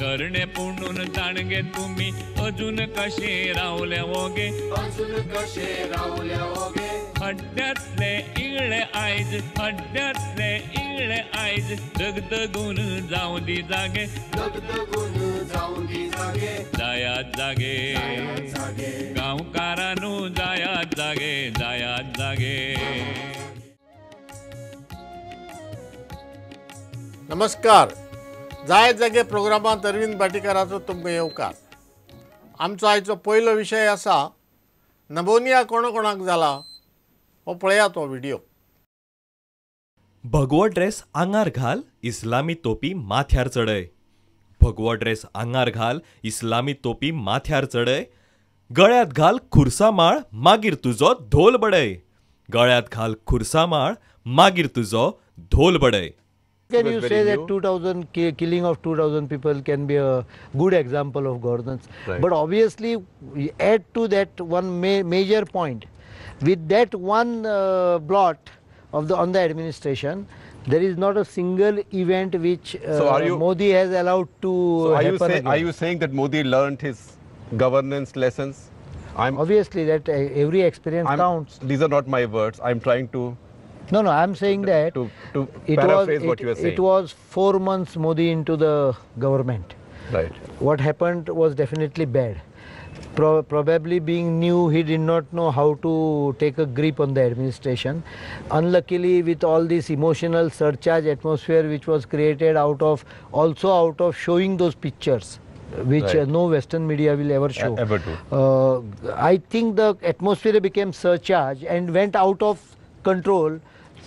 करणे पुंडून जाणगे तुम्ही अजून कशे रावल्या वोगे अजून कशे रावल्या वोगे हड्ड्यातले इळले आयज हड्ड्यातले इळले आयज दगदगून जाऊ दी जागे दगदगून जाऊ दी जागे जाया जागे गांवकारानू जाया जागे जाया जागे नमस्कार जाय जागे प्रोग्रामात अरविंद भाटीकाराचो तुमकां येवकार आमचो आयचो पयलो विशय आसा नमोनिया कोणा कोणाक जाला हो पळया तो व्हिडिओ भगवो ड्रेस आंगार घाल इस्लामी तोपी माथ्यार चढय भगवो ड्रेस आंगार घाल इस्लामी तोपी माथ्यार चढय गळ्यात घाल खुर्सा माळ मागीर तुजो धोल बडय गळ्यात घाल खुर्सा माळ मागीर तुजो धोल बडय Can you say new? that 2000 killing of 2000 people can be a good example of governance? Right. But obviously, add to that one ma major point. With that one uh, blot of the on the administration, there is not a single event which uh, so you, Modi has allowed to so are happen. You say, are you saying that Modi learned his governance lessons? I'm, Obviously, that uh, every experience I'm, counts. These are not my words. I'm trying to no, no, I'm saying that to, to it paraphrase was, what it, you were saying. It was four months Modi into the government. Right. What happened was definitely bad. Pro probably being new, he did not know how to take a grip on the administration. Unluckily, with all this emotional surcharge atmosphere which was created out of, also out of showing those pictures which uh, right. uh, no Western media will ever show. ever do. Uh, I think the atmosphere became surcharged and went out of control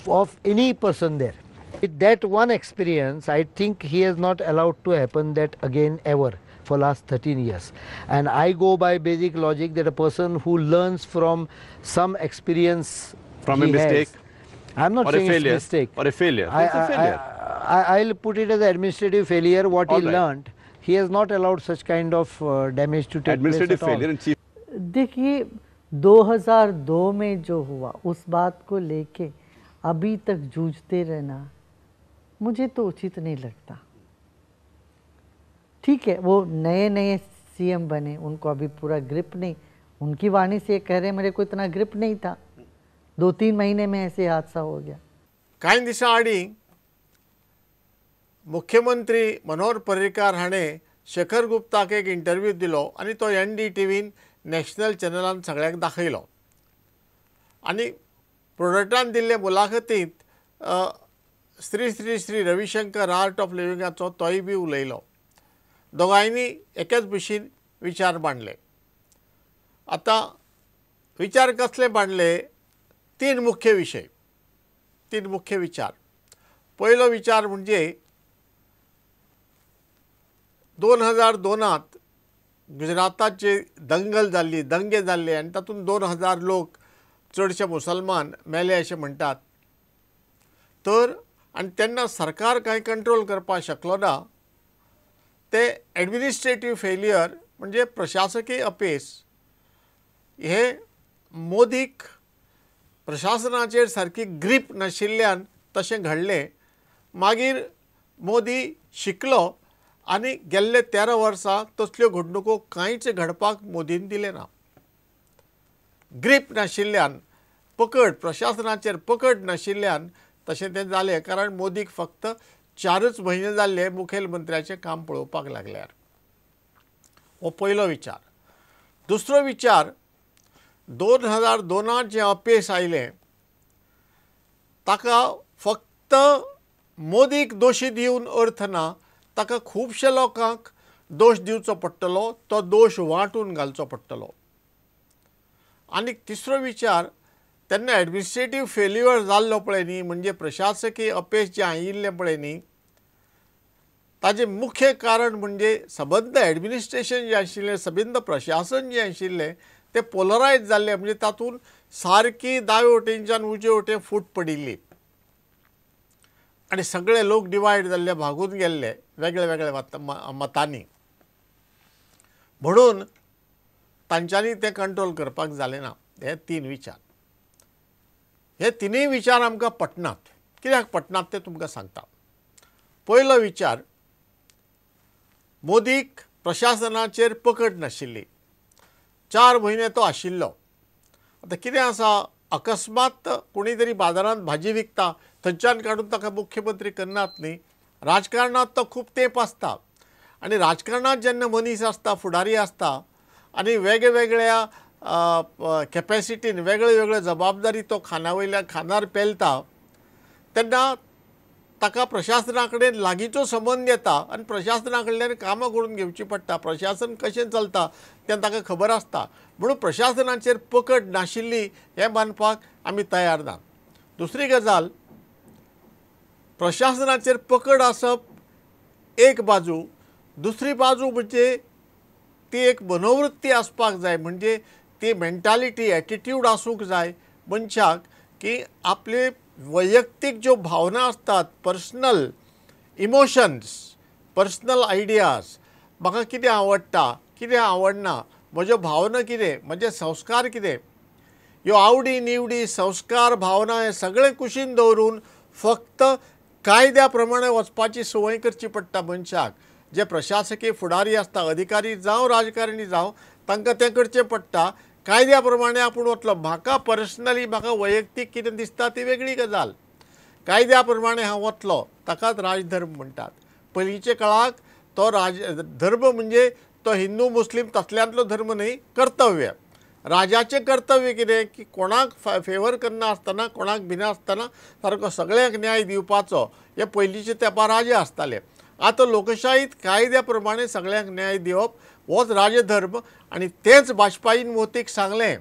of any person there. With that one experience, I think he is not allowed to happen that again ever for last 13 years and i go by basic logic that a person who learns from some experience from a mistake has, i'm not or saying a failure, it's mistake or a failure I, it's a failure I, will put it as administrative failure what all he right. learned he has not allowed such kind of uh, damage to take administrative place at failure all. and chief देखिए 2002 में जो हुआ उस बात को लेके अभी तक जूझते रहना मुझे तो उचित नहीं लगता ठीक है वो नए नए सीएम बने उनको अभी पूरा ग्रिप नहीं उनकी वाणी से कह रहे मेरे को इतना ग्रिप नहीं था दो तीन महीने में ऐसे हादसा हो गया दिशा आड़ी मुख्यमंत्री मनोहर पर्रिकर हाने शेखर के एक इंटरव्यू दिलो आणि तो एन डी टीव्हीन सगड़क दाखिल प्रोडक्टान दिल्ले मुलाखतींत श्री श्री श्री रविशंकर आर्ट ऑफ लिव्हिंगचा तोय बी उलयलो दोगांयनी एकेच भशेन विचार मांडले आतां विचार कसले मांडले तीन मुख्य विशय तीन मुख्य विचार पयलो विचार म्हणजे दोन हजार दोनांत गुजराताचे दंगल जाल्ली दंगे जाल्ले आनी तातूंत दोन हजार लोक चडशे मुसलमान मेले असे म्हणतात तर आणि त्यांना सरकार कांय कंट्रोल करपा शकलो ना ते एडमिनिस्ट्रेटीव फेलियर म्हणजे प्रशासकीय अपेस हे मोदीक प्रशासनाचे सारकी ग्रीप नाशिल्ल्यान तसे घडले मागीर मोदी शिकलो आनी गेल्ले तेरा वर्सां तसल्यो घडणुको कांयच घडपाक मोदीन दिले ना ग्रीप नाशिल्ल्यान पकड प्रशासनाचेर पकड नाशिल्ल्यान तशें तें जालें कारण मोदीक फक्त चारच म्हयने जाल्ले मुखेलमंत्र्याचें काम पळोवपाक लागल्यार हो पयलो विचार दुसरो विचार दोन हजार दोनांत जें अपेस आयलें ताका फक्त मोदीक दोशी दिवन अर्थ ना ताका खुबशे लोकांक दोश दिवचो पडटलो तो दोश वांटून घालचो पडटलो आणि तिसरो विचार त्यांना ॲडमिनिस्ट्रेटिव्ह फेल्युअर जाल्लो पळय न्ही म्हणजे प्रशासकीय अपेश जे आयिल्लें पळय न्ही ताजें मुख्य कारण म्हणजे सबंद ॲडमिनिस्ट्रेशन जे आशिल्लें सबंद प्रशासन जे आशिल्लें ते पोलरायज जाल्लें म्हणजे तातूंत सारकी दावे वटेनच्यान उजे वटेन फूट पडिल्ली आणि सगळे लोक डिवायड जाल्ले भागून गेल्ले वेगळ्या वेगळे मतांनी म्हणून तांच्यांनी ते कंट्रोल करपाक जालें ना हे तीन विचार हे तिनूय विचार आमकां पटनात कित्याक पटनात ते तुमकां सांगता पयलो विचार मोदीक प्रशासनाचेर पकड नाशिल्ली चार म्हयने तो आशिल्लो आतां कितें आसा अकस्मात कोणी तरी बाजारांत भाजी विकता थंयच्यान काडून ताका मुख्यमंत्री करनात न्ही राजकारणांत तो खूब तेंप आसता आनी राजकारणांत जेन्ना मनीस आसता फुडारी आसता आणि वेगवेगळ्या कॅपेसिटीन वेगळ्यो जबाबदारी तो खाना खांदार पेलता तेन्ना ताका प्रशासना कडेन लागींचो संबंद येता आनी प्रशासना कडल्यान कामां करून घेवची पडटा प्रशासन कशें चलता तें ताका खबर आसता म्हणून प्रशासनाचेर पकड नाशिल्ली हें मानपाक आमी तयार ना दुसरी गजाल प्रशासनाचेर पकड आसप एक बाजू दुसरी बाजू म्हणजे ती एक मनोवृत्ती आसपाक जाय म्हणजे ती मेंटालिटी ॲटिट्यूड असूक जाय मनशाक की आपले वैयक्तिक ज्यो भावना असतात पर्सनल इमोशन्स पर्सनल आयडियाज म्हाका कितें आवडटा कितें आवडना म्हज्यो भावना कितें म्हजे संस्कार कितें ह्यो आवडी निवडी संस्कार भावना हें सगळें कुशीन दवरून फक्त कायद्या प्रमाणे वचपाची संवय करची पडटा मनशाक जे प्रशासकीय फुडारी आसता अधिकारी जावं राजकारणी जावं तांकां तें करचें पडटा कायद्या प्रमाणे आपूण वतलो म्हाका पर्सनली म्हाका वैयक्तीक कितें दिसता ती वेगळी गजाल कायद्या प्रमाणे हांव वतलो ताकाच राजधर्म म्हणटात पयलींच्या काळाक तो राज धर्म म्हणजे तो हिंदू मुस्लीम तसल्यांतलो धर्म न्हय कर्तव्य राजाचें कर्तव्य कितें की कोणाक फेवर करनासतना कोणाक भिनासतना सारको सगळ्यांक न्याय दिवपाचो हे पयलींचे तेंपार राजा आसताले आता लोकशाहीत कायद्या प्रमाणे सगळ्यांक न्याय दिवप होच राजधर्म आणि तेच वाजपेयीन मोतीक सांगले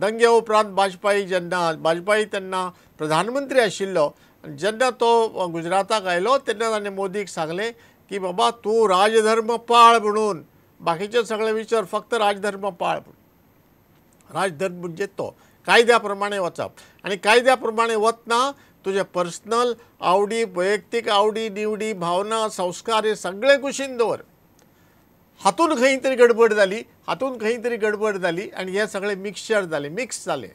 दंगे उपरांत वाजपेयी जेन्ना वाजपेयी तेन्ना प्रधानमंत्री आशिल्लो जेन्ना तो गुजरातात आयलो तेन्ना ताणें मोदीक सांगले की बाबा तूं राजधर्म पाळ म्हणून बाकीचे सगळे विचार फक्त राजधर्म पाळ राजधर्म म्हणजे तो कायद्याप्रमाणे वचप आणि कायद्याप्रमाणे वतना तुझ्या पर्सनल आवडी वैयक्तिक आवडी निवडी भावना संस्कार हे सगळे दवर हातून खंय गडबड झाली हातून खंय तरी गडबड झाली आणि हे सगळे मिक्सचर झाले मिक्स झाले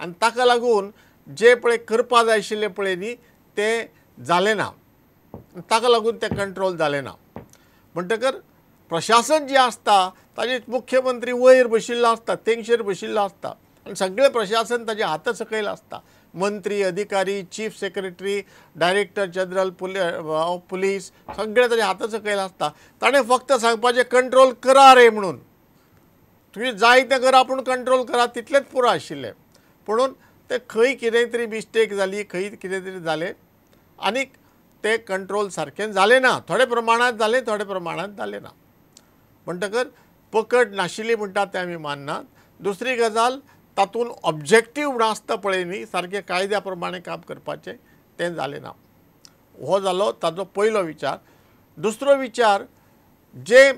आणि ताका लागून जे पळय करपा जाय आशिल्ले पळय न्ही ते जाले ना ताका लागून ते कंट्रोल जाले ना म्हणटकर प्रशासन जे आसता ताजे मुख्यमंत्री वयर बशिल्लो आसता तेंगशेर बशिल्लो आसता आनी सगळें प्रशासन ताज्या हाता सकयल आसता मंत्री अधिकारी chief secretary director general police police सगळे तरी हाताचं कैला असता ताणें फक्त सांगपाचें कंट्रोल करा रे म्हणून तुम्ही जाय ते करा पूण कंट्रोल करा तितलेच पुरो आशिल्ले पुणून ते खंय कितें तरी मिस्टेक जाली खंय कितें तरी जालें आनीक तें कंट्रोल सारकें जालें ना थोडे प्रमाणांत जालें थोडे प्रमाणांत जालें ना म्हणटकर पकड नाशिल्ली म्हणटा ते आमी माननात दुसरी गजाल तातूंत ऑब्जेक्टीव नासता पळय न्ही सारकें कायद्या प्रमाणे काम करपाचें तें जालें ना हो जालो ताजो पयलो विचार दुसरो विचार जे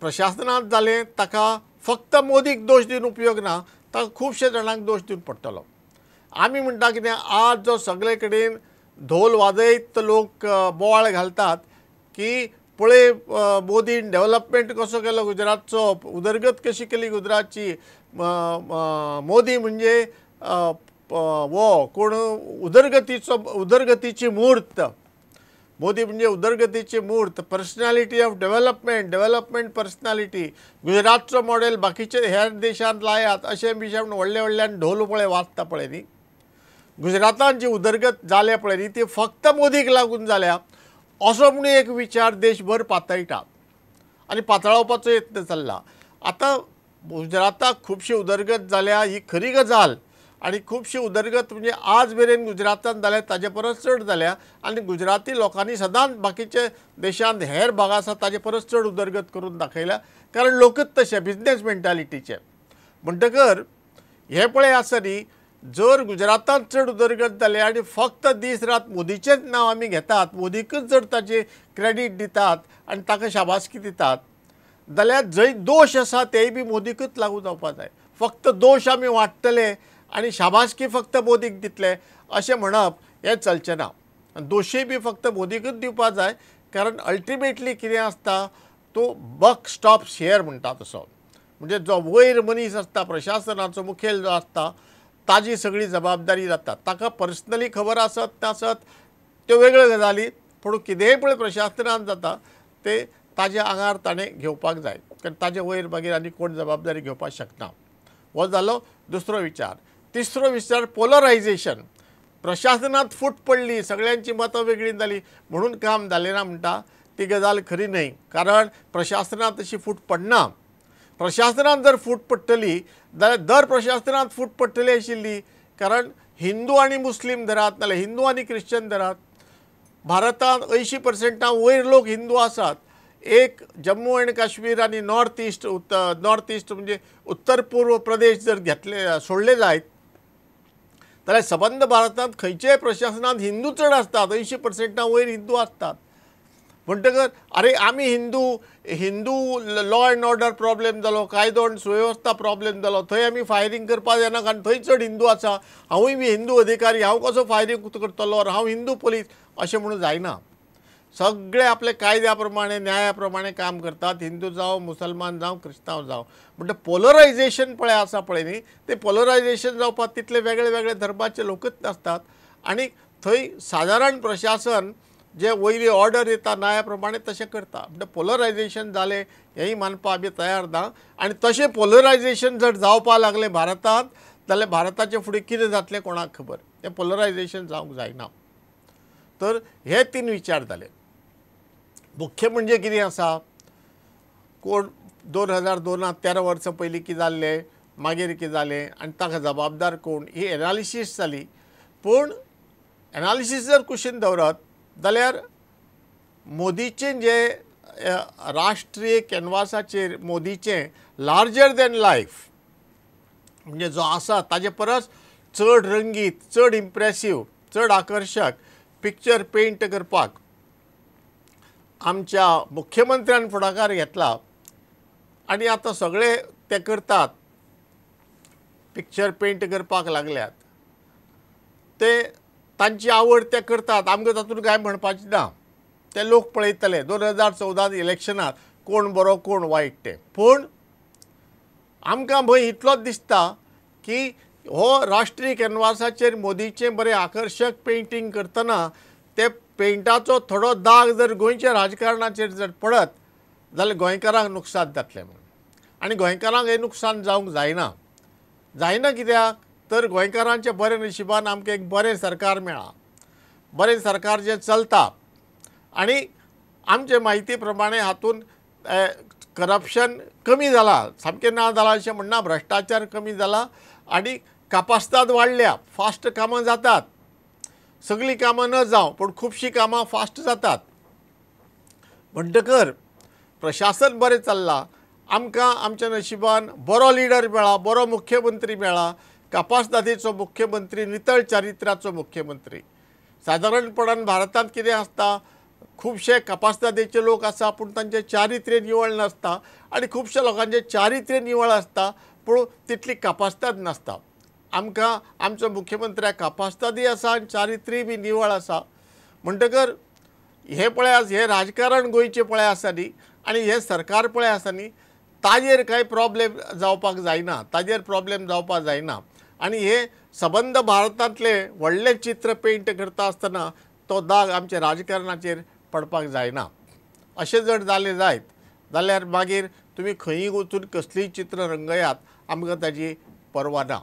प्रशासनांत जालें ताका फक्त मोदीक दोश दिवन उपयोग ना ताका खुबशे जाणांक दोश दिवन पडटलो आमी म्हणटा कितें आज जो सगळे कडेन धोल वाजयत लोक बोवाळ घालतात की पळय मोदीन डेव्हलपमेंट कसो केलो गुजरातचो उदरगत कशी केली गुजरातची मोदी म्हणजे वो कोण उदरगतीचो उदरगतीची मूर्त मोदी म्हणजे उदरगतीची मूर्त personality of development development personality गुजरातचं मॉडेल बाकीचे हेर देशांत लायात अशें म्हणून वडल्या व्हडल्यान ढोल पळय वाचता पळय न्ही गुजरातान जी उदरगत जाल्या पळय न्ही ती फक्त मोदीक लागून झाल्या असो म्हणून एक विचार देशभर पातळटा आनी पातळावपाचो यत्न चल्ला आतां गुजराताक खुबशी उदरगत जाल्या ही खरी गजाल आनी खूपशी उदरगत म्हणजे आज मेरेन गुजरातान जाल्या ताचे परस चड जाल्या आनी गुजराती लोकांनी सदांच बाकीचे देशांत हेर भाग आसा ताजे परस चड उदरगत करून दाखयल्या कारण लोकच तशे बिझनेस मेंटालिटीचे म्हणटकर हे पळय आसा न्ही जर गुजरातांत चड उदरगत जाली आनी फक्त दीस रात मोदीचेंच नांव आमी घेतात मोदीकच जर ताचे क्रेडीट दितात आनी ताका शाबासकी दितात जाल्यार जंय दोश आसा तेय बी मोदीकच लागू जावपाक जाय फक्त दोश आमी वाडटले आनी शाबासकी फक्त मोदीक दितले अशें म्हणप हें चलचें ना दोशी बी फक्त मोदीकच दिवपाक जाय कारण अल्टिमेटली कितें आसता तो बक स्टॉप शेअर म्हणटा तसो म्हणजे जो वयर मनीस आसता प्रशासनाचो मुखेल जो आसता ताजी सगळी जबाबदारी जाता ताका पर्सनली खबर आसत नासत त्यो वेगळ्यो गजाली पूण कितेंय पळय प्रशासनान जाता ते ताजे आंगार ताणें घेवपाक जाय कारण ताजे वयर मागीर आनी कोण जबाबदारी घेवपाक शकना हो जालो दुसरो विचार तिसरो विचार पोलरायजेशन प्रशासनांत फूट पडली सगळ्यांची मतां वेगळी जाली म्हणून काम जालें ना म्हणटा ती गजाल खरी न्हय कारण प्रशासनांत तशी फूट पडना प्रशासनात जर फूट पडटली जाल्यार दर प्रशासनांत फूट पडटली आशिल्ली कारण हिंदू आनी मुस्लीम धरात ना हिंदू आनी क्रिश्चन धरात भारतांत अंयशीं पर्सेंटा वयर लोक हिंदू आसात एक जम्मू अँड काश्मीर आनी नॉर्थ इस्ट उत्त नॉर्थ इस्ट म्हणजे उत्तर पूर्व प्रदेश जर घेतले सोडले जायत जाल्यार सबंद भारतांत खंयचेय प्रशासनांत हिंदू चड आसतात अंयशीं पर्सेंटा वयर हिंदू आसतात म्हणटकच अरे आमी Hindu Hindu law and order problem जालो कायदो आनी सुवेवस्था प्रॉब्लेम जालो थंय आमी फायरींग करपाक येना कारण थंय चड हिंदू आसा हांवूय बी हिंदू अधिकारी हांव कसो फायरींग करतलो हांव हिंदू पोलीस अशें म्हणून जायना सगळे आपले कायद्या प्रमाणे न्याया प्रमाणे काम करतात हिंदू जावं मुसलमान जावं क्रिस्तांव जावं म्हणटा पोलरायझेशन पळय आसा पळय न्ही ते पोलरायझेशन जावपाक तितले वेगळे वेगळे धर्माचे लोकच नासतात आनी थंय सादारण प्रशासन जे वयली ऑर्डर येता नाया प्रमाणे तसे करता म्हणजे पोलरायझेशन झाले हेही मानपा आम्ही तयार ना आणि तसे पोलरायझेशन जर जावपा लागले भारतात जाल्यार भारताचे फुडें कितें जातलें कोणाक खबर हें पोलरायझेशन जावंक जायना तर हे तीन विचार जाले मुख्य म्हणजे कितें आसा कोण दोन हजार दोनांत तेरा वर्सां पयलीं कितें जाल्लें मागीर कितें जालें आनी ताका जबाबदार कोण ही एनालिसीस जाली पूण एनालिसीस जर कुशीन दवरत जाल्यार मोदीचें जें राष्ट्रीय कॅनवासाचेर मोदीचें लार्जर देन लायफ म्हणजे जो आसा ताजे परस चड रंगीत चड इम्प्रेसीव चड आकर्शक पिक्चर पेंट करपाक आमच्या मुख्यमंत्र्यान फुडाकार घेतला आणि आतां सगळे ते करतात पिक्चर पेंट करपाक लागल्यात ते तांची आवड ते करतात आमकां तातूंत कांय म्हणपाचें ना ते लोक पळयतले दोन हजार चवदांत इलेक्शनांत कोण बरो कोण वायट ते पूण आमकां भंय इतलोच दिसता की हो राष्ट्रीय कॅनवासाचेर मोदीचें बरें आकर्शक पेंटींग करतना ते पेंटाचो थोडो दाग जर गोंयच्या राजकारणाचेर जर पडत जाल्यार गोंयकारांक नुकसान जातलें म्हणून आनी गोंयकारांक हें नुकसान जावंक जायना जायना कित्याक तर गोंयकारांच्या बरे नशिबान आमकां एक बरें सरकार मेळ्ळां बरें सरकार जे चलता आनी आमचे म्हायती प्रमाणे हातून करप्शन कमी जालां सामकें ना जालां अशें म्हणना भ्रश्टाचार कमी जाला आनी कापास्ताद वाडल्या फास्ट कामां जातात सगळीं कामां न जावं पूण खुबशीं कामां फास्ट जातात म्हणटकर प्रशासन बरें चल्लां आमकां आमच्या नशिबान बरो लिडर मेळ्ळा बरो मुख्यमंत्री मेळ्ळा कपासदादीचो मुख्यमंत्री नितळ चारित्र्याचो मुख्यमंत्री सादारणपणान भारतात कितें आसता खुबशे कपासदादेचे लोक असा पण त्यांचे चारित्र्य निवळ नसता आणि खुबशे लोकांचे चारित्र्य निवळ असता पण तितली कपासताद नसता आमकां आमचो मुख्यमंत्र्या कपासदादी असा आणि चारित्र्य बी निवळ आसा म्हणटकर हे पळय आज हे राजकारण गोंयचें पळय आसा न्ही आनी हे सरकार पळय आसा न्ही ताजेर कांय प्रॉब्लेम जावपाक जायना ताजेर प्रॉब्लेम जावपाक जायना आणि हे सबंद भारतातले व्हडले चित्र पेंट करता असताना तो दाग आमच्या राजकारणाचे पडपाक जायना असे जर झाले जायत जाल्यार मागीर तुम्ही खंयी वचून कसलीही चित्र रंगयात आमकां ताजी पर्वा ना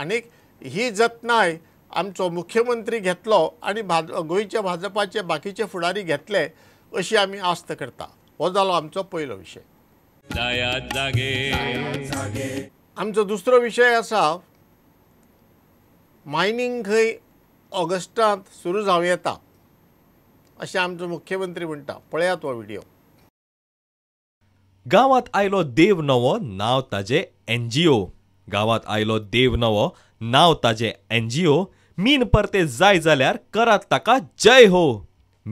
आनीक ही जतनाय आमचो मुख्यमंत्री घेतलो आणि भाज गोंयच्या भाजपाचे बाकीचे फुडारी घेतले अशी आम्ही आस्त करता हो जालो आमचो पयलो विशय आमचो दुसरो विषय आसा मायनिंग खंय ऑगस्टांत सुरू जावं येता अशें आमचो मुख्यमंत्री म्हणटा पळयात हो व्हिडियो गांवांत आयलो देव नवो नांव ताजे एनजीओ जी ओ गांवांत आयलो देव नवो नांव ताजे एनजीओ मीन परते जाय जाल्यार करात ताका जय हो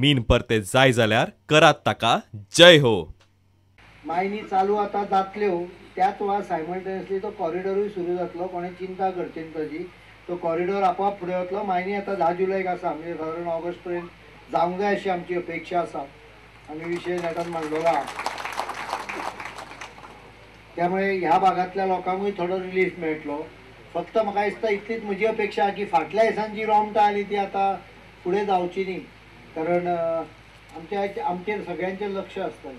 मीन परते जाय जाल्यार करात ताका जय हो मायनी चालू आतां जातल्यो त्याच वेळार सायमल्टेनियसली तो सुरू जातलो कोणें चिंता करची ताजी तो कॉरिडॉर आपोआप फुडें वतलो मायनी आतां धा जुलयक आसा म्हणजे साधारण ऑगस्ट पर्यंत जावंक जाय अशी आमची अपेक्षा आसा आम्ही विषय नेटान मांडलो त्यामुळे ह्या भागातल्या लोकांकूय थोडो रिलीफ मेळटलो फक्त म्हाका दिसता इतलीच म्हजी अपेक्षा की फाटल्या दिसान जी रोमटा आली ती आतां फुडें जावची न्ही कारण आमच्या आमचे सगळ्यांचें लक्ष आसता